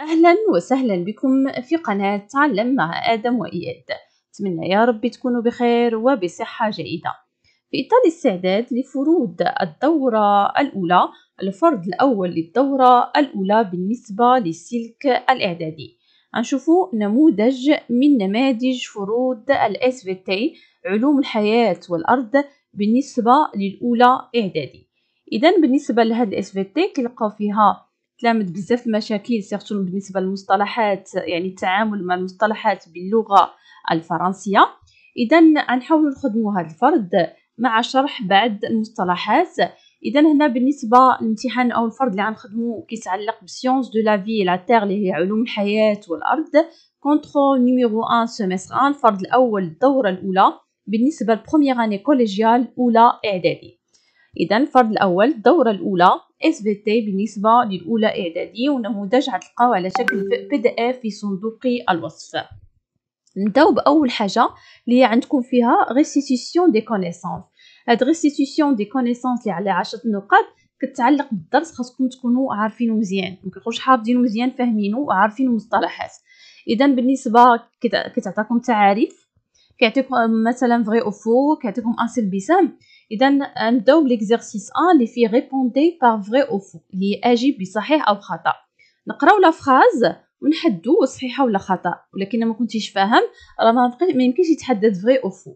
أهلا وسهلا بكم في قناة تعلم مع آدم وإياد أتمنى يا رب تكونوا بخير وبصحة جيدة في إطار الاستعداد لفروض الدورة الأولى الفرض الأول للدورة الأولى بالنسبة للسلك الإعدادي هنشوفوا نموذج من نماذج فروض الاس تي علوم الحياة والأرض بالنسبة للأولى إعدادي إذا بالنسبة لهذا الاس في تي فيها تلامد بزاف المشاكل سيرتو بالنسبه للمصطلحات يعني التعامل مع المصطلحات باللغه الفرنسيه اذا غنحاولوا نخدموا هذا الفرد مع شرح بعض المصطلحات اذا هنا بالنسبه للامتحان او الفرد اللي غنخدمو كيتعلق بسيونس دو لا في لا تيغ اللي هي علوم الحياه والارض كونترول نيميرو 1 سيمستر 1 الفرد الاول الدوره الاولى بالنسبه لبروميير اني كوليجيال اولى اعدادي اذا الفرد الاول الدوره الاولى اثبت بالنسبة للأولى إعدادي ونموذج غتلقاوه على شكل بي دي اف في صندوق الوصف نبداو بأول حاجة اللي عندكم فيها ريستيتيسيون دي كونيسونس هاد ريستيتيسيون دي كونيسونس اللي على عشرة نقاط كتعلق بالدرس خاصكم تكونوا عارفينه مزيان مكتكونوش حافظينه مزيان فاهمينه وعارفين المصطلحات اذا بالنسبه كتعطيكم تعاريف كيعطيكم مثلا فغي او فو كيعطيكم ان بسام اذا نبداو بليكزيرسيس 1 اللي فيه ريبوندي بار فري او فو اللي اجيب بصحيح او خطا نقراو لا فراز ونحدو صحيحه ولا خطا ولكن ما كنتيش فاهم راه ما يمكنش يتحدد فري او فو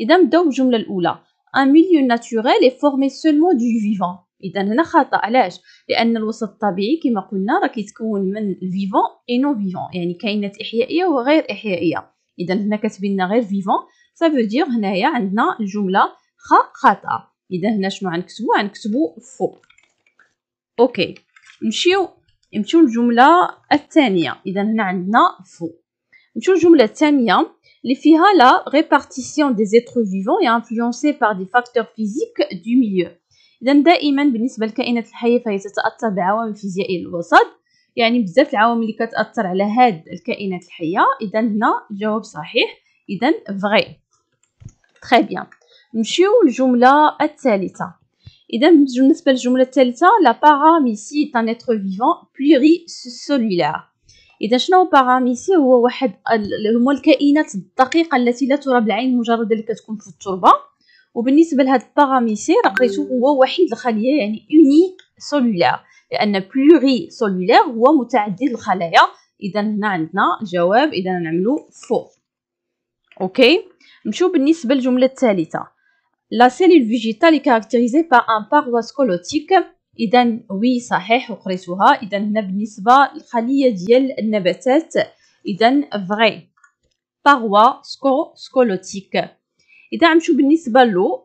اذا نبداو بالجمله الاولى ان ميليو ناتوريل اي فورمي سولمون دو فيفون اذا هنا خطا علاش لان الوسط الطبيعي كما قلنا راه كيتكون من الفيفون اي نو فيفون يعني كائنات احيائيه وغير احيائيه اذا هنا كتبين غير فيفون سافو دير هنايا عندنا الجمله خ خطأ إذا هنا شنو غنكتبو غنكتبو فو أوكي نمشيو نمشيو للجملة الثانية إذا هنا عندنا فو نمشيو للجملة الثانية اللي فيها لا ريبارتيسيون دي زيتر فيفون est انفلونسي بار دي فاكتور فيزيك دو ميليو إذا دائما بالنسبة للكائنات الحية فهي تتأثر بعوامل فيزيائية الوسط يعني بزاف العوامل اللي كتأثر على هاد الكائنات الحية إذا هنا الجواب صحيح إذا فري تخي بيان نمشيو للجمله الثالثه اذا بالنسبه للجمله الثالثه لا باراميسي ان اتر فيفون بليغي سولولار اذا شنو باراميسي هو واحد هما الكائنات الدقيقه التي لا ترى بالعين مجرد اللي كتكون في التربه وبالنسبه لهاد راه قريتو هو وحيد الخليه يعني اونيك سولولار لان بليغي سولولار هو متعدد الخلايا اذا هنا عندنا الجواب اذا نعملو فو اوكي نمشيو بالنسبه للجمله الثالثه La cellule végétale est caractérisée par un parois scolotique. Iden وي صحيح وقريتوها إذن هنا بالنسبة للخلية ديال النباتات إذن vrai. paroi عمشو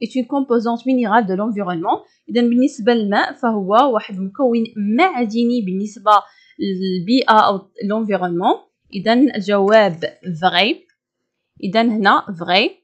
est une composante minérale de l'environnement إذن بالنسبة للماء فهو واحد مكون معدني بالنسبة للبيئة أو l'environnement الجواب vrai. هنا vrai.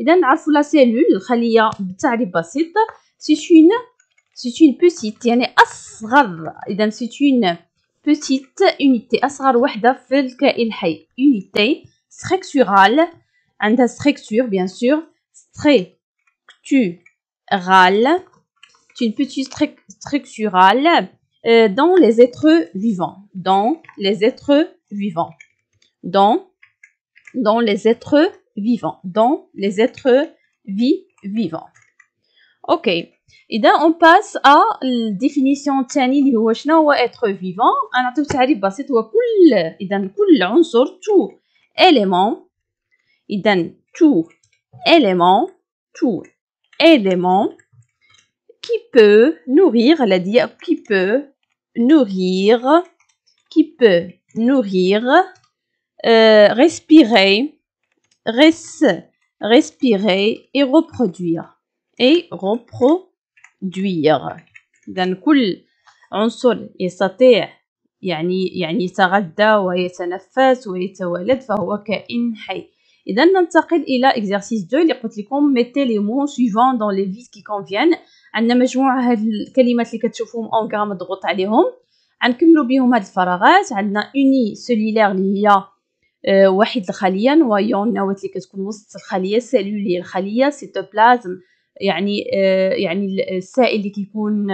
La cellule, لا سيلول الخلية une, بسيط سيتون سيتون بوسيت يعني أصغر إذن une petite structurale dans les êtres vivants. Dans les êtres vivants. Dans, dans les êtres vivant dans les êtres vivants. Ok. Et là, on passe à la définition de l'être vivant. On a tout à tout Et tout tout élément. il tout élément, tout élément qui peut nourrir, la dire qui peut nourrir, qui peut nourrir, euh, respirer, respirer et reproduire. Et reproduire. إذا كل عنصر يستطيع يعني يعني يتغذى ويتنفس فهو كائن حي ننتقل 2 اللي قلت لكم mettez les mots suivants dans les vides qui conviennent عندنا الكلمات اللي كتشوفوهم آه، واحد الخليه نوايون نواه اللي كتكون وسط الخليه سيلولي الخليه سيتوبلازم يعني آه، يعني السائل اللي كيكون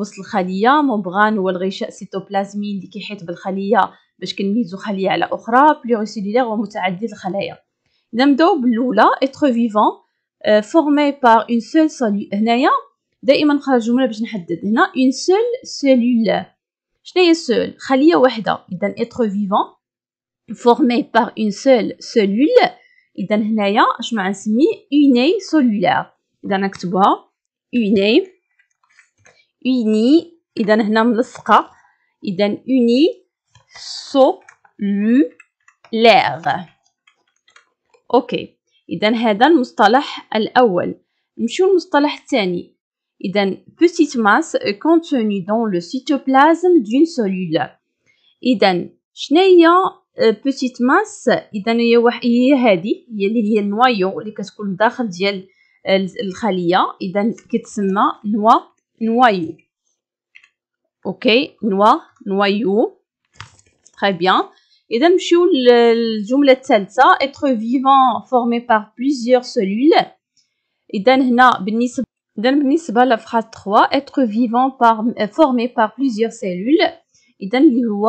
وسط الخليه مبغان هو الغشاء سيتوبلازمي اللي كيحيط بالخليه باش كنميزو خليه على اخرى بلوريسيلولير ومتعدد الخلايا اذا نبداو بالاولى اتر فيفون فورمي بار اون سول سول هنايا دائما نخرج جمله باش نحدد هنا اون سول سيلول شنو هي سول خليه واحده اذا اتر فيفون formé par une seule cellule et dans le je une cellulaire et dans une Une. et dans le l'esca une cellulaire ok et dans le dans نمشيو المصطلح الثاني une petite masse contenue dans le cytoplasme d'une cellule اذا شنو بوتيت ماس اذا هي واحد هي هذه هي اللي هي النوايو اللي كتكون داخل ديال الخليه اذا كتسمى نوا نوايو اوكي نوا نوايو très bien اذا نمشيو للجمله الثالثه être vivant formé par plusieurs cellules اذا هنا بالنسبه بالنسبه 3 être vivant par formé par plusieurs cellules اذا اللي هو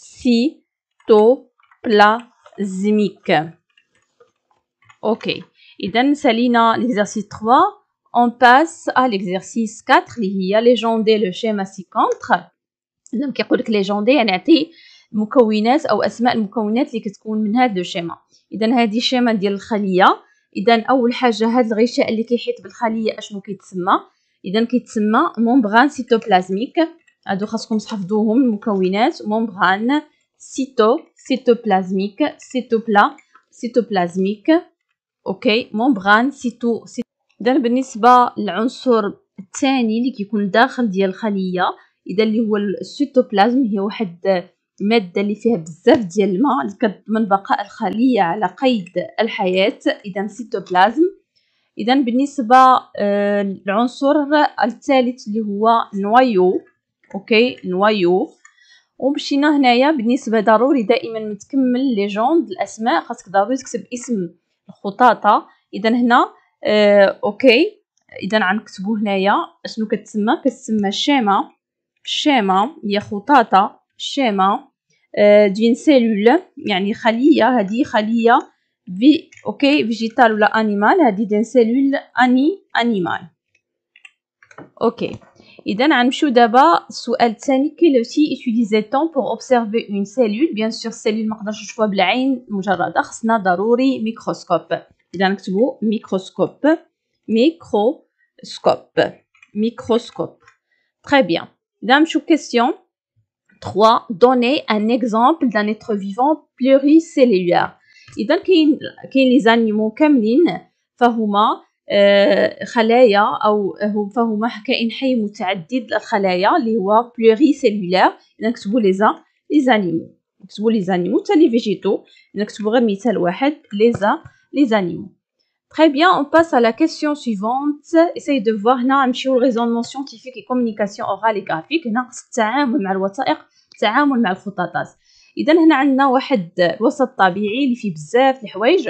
cytoplasmique. OK. إذا سالينا l'exercice 3 on passe à l'exercice 4 اللي هي ليجوندي لو شيما سيكونتر لما كيقول لك ليجوندي يعني عطي مكونات او اسماء المكونات اللي كتكون من هذا لو شيما اذا هذه الشيما ديال الخليه اذا اول حاجه هذا الغشاء اللي كيحيط بالخليه اشنو كيتسمى اذا كيتسمى مومبران سيتوبلازميك هادو خاصكم تحفظوهم المكونات ممبران سيتو سيتوبلازميك سيتوبلا سيتوبلازميك اوكي ممبران سيتو اذا بالنسبه للعنصر الثاني اللي كيكون داخل ديال الخليه اذا اللي هو السيتوبلازم هي واحد الماده اللي فيها بزاف ديال الماء اللي كتضمن بقاء الخليه على قيد الحياه اذا سيتوبلازم اذا بالنسبه آه، للعنصر الثالث اللي هو نوايو اوكي نوايو ومشينا هنايا بالنسبه ضروري دائما متكمل لي جوند الاسماء خاصك ضروري تكتب اسم الخطاطه اذا هنا آه اوكي اذا غنكتبو هنايا شنو كتسمى كتسمى شيما شيما هي خطاطه شيما آه دين سيلول يعني خليه هذه خليه في اوكي فيجيتال ولا انيمال هذه دين سيلول اني انيمال اوكي Et dans un choudaba, sous Al-Tsani, qu'il aussi utilisait le temps pour observer une cellule. Bien sûr, cellule je Mardashashwablain, Mujaradar, Snadaruri, microscope. Et dans le microscope. Microscope. Microscope. Très bien. Dans question 3, donner un exemple d'un être vivant pluricellulaire. Et donc, il y a les animaux, Kamlin, Fahuma, آه، خلايا او فهما كائن حي متعدد الخلايا اللي هو بلوغي سيلولير نكتبو لي زان لي زانيمو نكتبو لي زانيمو حتى لي فيجيتو نكتبو غير مثال واحد لي زان لي زانيمو Très bien, on passe à la question suivante. Essaye de هنا نمشيو للريزونمون سيانتيفيك et communication orale et graphique هنا التعامل مع الوثائق التعامل مع الخطاطات اذا هنا عندنا واحد الوسط الطبيعي اللي فيه بزاف الحوايج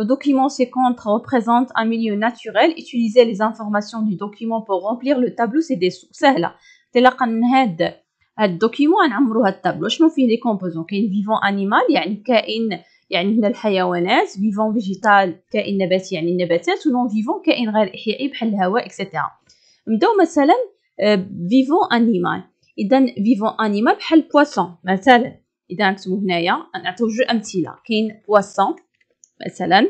Le document 50 représente un milieu naturel. Utilisez les informations du document pour remplir le tableau سي سهلة تلقى ان هاد هاد الدوكيمون نعمروا هاد الطابلو شنو فيه لي كومبوزون كاين فيفون انيمال يعني كائن يعني هنا الحيوانات فيفون فيجيتال كائن نباتي يعني النباتات ونون فيفون كائن غير احيائي بحال الهواء اكسيتيرا نبداو مثلا فيفون انيمال اذا فيفون انيمال بحال بواسون مثلا اذا نكتبو هنايا نعطيو جو امثله كاين بواسون مثلا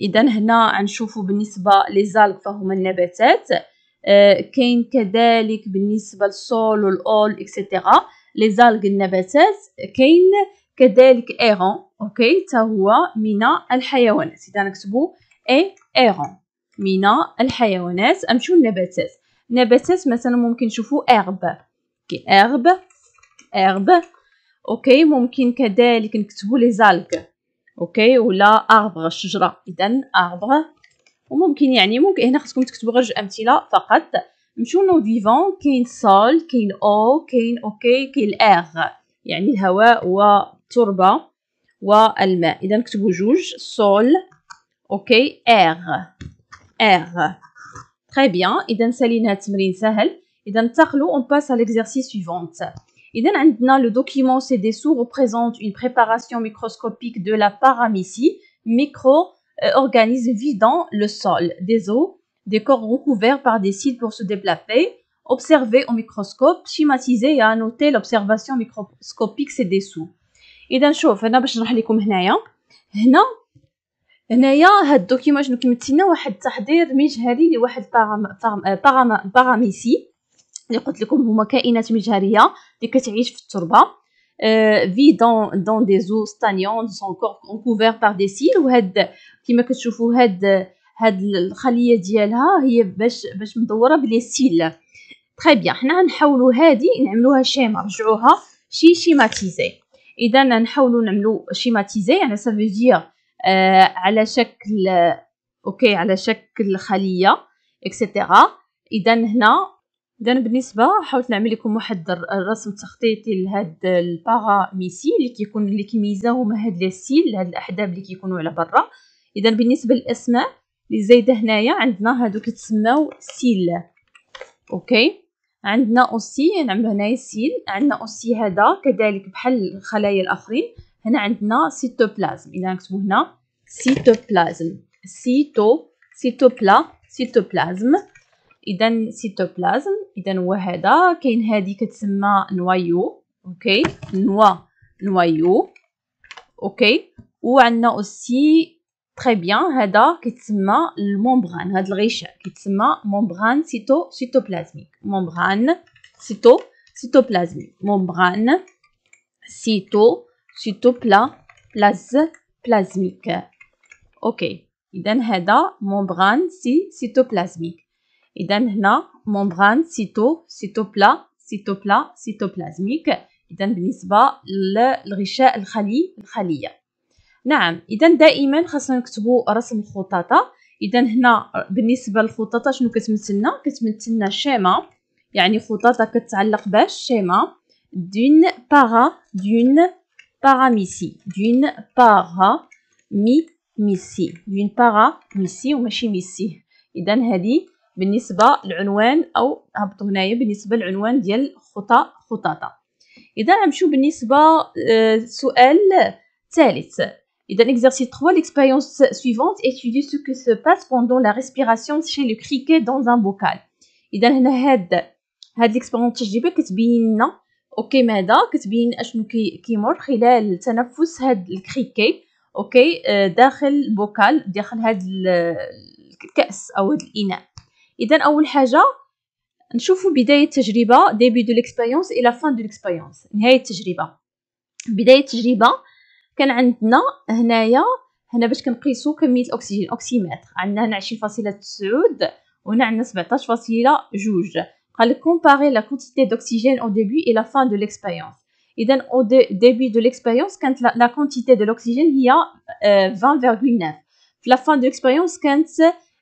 اذا هنا نشوفوا بالنسبه لزالك فهما النباتات كاين كذلك بالنسبه للسول والاول اكسيتيرا لي زالغ النباتات كاين كذلك ايرون اوكي حتى هو من الحيوانات اذا نكتبوا اي ايرون من الحيوانات امشيو للنباتات نباتات مثلا ممكن نشوفوا ارب كي ارب ارب اوكي ممكن كذلك نكتبوا لي زالك اوكي ولا اربغ الشجره اذا اربغ وممكن يعني ممكن هنا خصكم تكتبوا غير جوج امثله فقط نمشيو نو فيفون كاين سول كاين او كاين اوكي كاين الاغ يعني الهواء والتربه والماء اذا نكتبوا جوج سول اوكي اغ اغ تري بيان اذا سالينا التمرين سهل اذا ننتقلوا اون باس على ليكزيرسيس سويفونت Le document لو le document représente une préparation microscopique de la paramycie, micro organisme vidant le sol, des eaux, des corps recouverts par des cils pour se déplacer, observés au microscope, schématisé et noter l'observation microscopique cd maintenant Je vais vous أنا باش نشرح لكم هنايا، هنا هنايا هاد الدوكيمون شنو كيمثلنا واحد التحضير مجهري لواحد باغاميسي اللي قلت لكم هما كائنات مجهريه اللي كتعيش في التربه آه، في دون دون دي زو ستانيون سون كور كوفير بار دي سيل وهاد كما كتشوفوا هاد هاد الخليه ديالها هي باش باش مدوره بلي سيل تري بيان حنا غنحاولوا هادي نعملوها شيما نرجعوها شي شيماتيزي اذا نحاولوا نعملو شيماتيزي يعني سافو دير آه على شكل اوكي على شكل خليه اكسيتيرا اذا هنا اذا بالنسبه حاولت نعمل لكم واحد الرسم تخطيطي لهاد الباغا ميسي اللي كيكون اللي كيميزه هما هاد لي سيل هاد الاحداب اللي كيكونوا على برا اذا بالنسبه للاسماء اللي زايده هنايا عندنا هادو كيتسموا سيل اوكي عندنا اوسي نعملو هنايا سيل عندنا اوسي هذا كذلك بحال الخلايا الاخرين هنا عندنا سيتوبلازم اذا نكتبو هنا سيتوبلازم سيتو سيتوبلا سيتوبلازم اذا سيتوبلازم اذا هو هذا كاين هذه كتسمى نوايو اوكي نوا نوايو اوكي وعندنا اوسي تري بيان هذا كيتسمى المومبران هاد الغشاء كيتسمى مومبران سيتو سيتوبلازميك مومبران سيتو سيتوبلازميك مومبران سيتو سيتوبلا بلاز بلازميك اوكي اذا هذا مومبران سي سيتوبلازميك اذا هنا ممبران سيتو سيتوبلا سيتوبلا سيتوبلازميك اذا بالنسبه للغشاء الخلي الخليه نعم اذا دائما خاصنا نكتبوا رسم الخطاطه اذا هنا بالنسبه للخطاطه شنو كتمثلنا كتمثلنا شيما يعني خطاطه كتعلق باش شيما دون باغا دون باراميسي دون باغا مي ميسي دون باغا ميسي وماشي ميسي اذا هذه بالنسبه للعنوان او هبطوا هنايا بالنسبه للعنوان ديال خطا خطاطه اذا نمشيو بالنسبه السؤال آه، ثالث إذا exercice 3, ليكسبيريونس سويفونت ايتيدي سو كو سو باس بوندون لا ريسبيراسيون شي لو كريكي دون ان بوكال إذا هنا هاد هاد ليكسبيريونس التجريبية كتبين لنا اوكي ماذا كتبين اشنو كي كيمر خلال تنفس هاد الكريكي اوكي آه، داخل بوكال داخل هاد الكأس او هاد الإناء اذا اول حاجه نشوفوا بدايه التجربه ديبي دو ليكسبيريونس الى فان دو ليكسبيريونس نهايه التجربه بدايه التجربه كان عندنا هنايا هنا باش كنقيسوا كميه الاكسجين اوكسيمتر عندنا هنا 20.9 وهنا عندنا 17.2 قال لك كومباري لا كونتيتي دوكسيجين او ديبي الى فان دو ليكسبيريونس اذا او ديبي دو ليكسبيريونس كانت لا كونتيتي دو لوكسيجين هي 20.9 في لا فان دو ليكسبيريونس كانت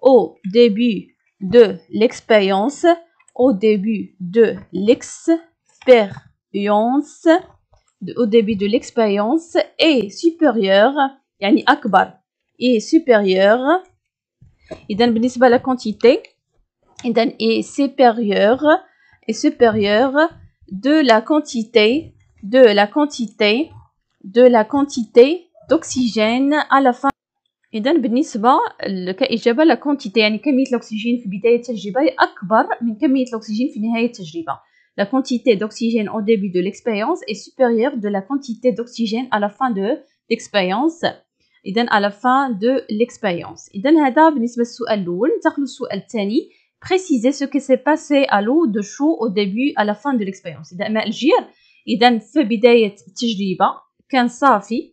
au début de l'expérience, au début de l'expérience, au début de l'expérience est supérieur, yani akbar, est supérieur, et donc, à la quantité, et d'un est supérieur, est supérieur de la quantité, de la quantité, de la quantité d'oxygène à la fin. إذا بالنسبة كإجابة لا كونتيتي يعني كمية الأكسجين في بداية التجربة هي أكبر من كمية الأكسجين في نهاية التجربة. La quantité d'oxygène au début de l'expérience est supérieure de la quantité d'oxygène à la fin de l'expérience. إذا à la fin de l'expérience. إذا هذا بالنسبة للسؤال الأول ننتقلوا للسؤال الثاني. Préciser ce qui s'est passé à l'eau de chaud au début à la fin de l'expérience. إذا ماء الجير إذا في بداية التجربة كان صافي.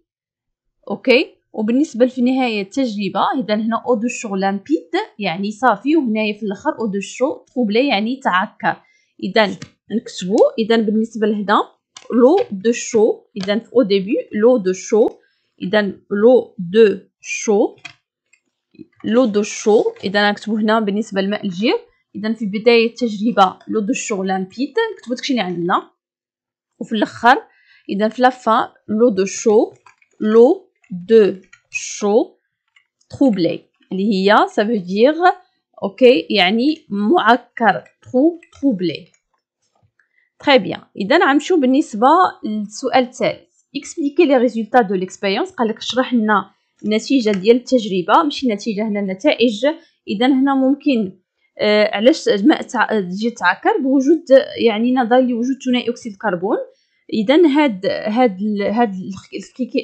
أوكي. Okay. وبالنسبه في نهايه التجربه اذا هنا او دو شو لامبيد يعني صافي وهنايا في الاخر او دو شو تروبلي يعني تعكر اذا نكتبو اذا بالنسبه لهنا لو دو شو اذا في او ديبي لو دو شو اذا لو دو شو لو دو شو اذا نكتبو هنا بالنسبه لماء الجير اذا في بدايه التجربه لو دو شو لامبيد نكتبو داكشي لي عندنا وفي الاخر اذا في لافا لو دو شو لو de chaud troublé اللي هي ça veut dire اوكي يعني معكر trou troublé très bien اذا غنمشيو بالنسبه للسؤال الثالث expliquer les résultats de l'expérience قالك اشرح لنا النتيجه ديال التجربه ماشي النتيجه هنا النتائج اذا هنا ممكن آه علاش الماء تجي تعكر بوجود يعني نظر لوجود ثنائي اكسيد الكربون اذا هاد هاد هاد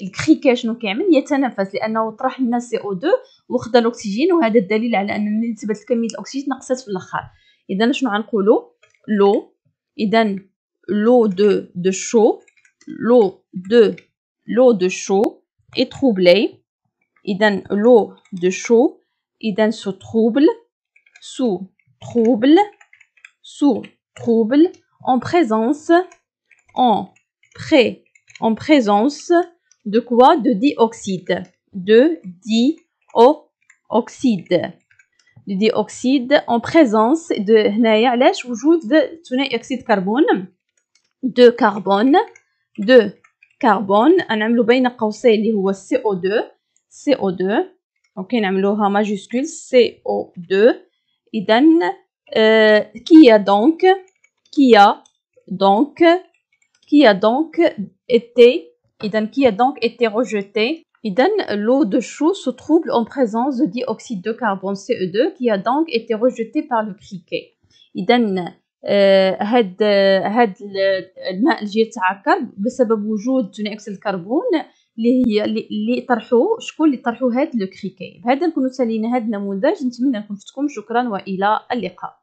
الكريكي شنو كيعمل يتنفس لانه طرح لنا سي او 2 وخدا الاكسجين وهذا الدليل على ان نسبه الكميه كميه الاكسجين نقصت في الاخر اذا شنو غنقولوا لو اذا لو دو دو شو لو دو لو دو شو اي تروبلي اذا لو دو شو اذا سو تروبل سو تروبل سو تروبل ان بريزونس en, pré, en présence de quoi De dioxyde. De dioxyde. Du dioxyde en présence de Nayalesh ou de oxyde carbone. De carbone. De carbone. On a un qui CO2. CO2. Ok, on a majuscule CO2. Et donc, qui a donc, qui a donc, qui a donc été, qui a donc été rejeté. l'eau de chaux se trouble en présence de dioxyde de carbone CO2 e qui a donc été rejeté par le criquet. إذن, euh, euh, le هاد الماء اللي شكرا اللقاء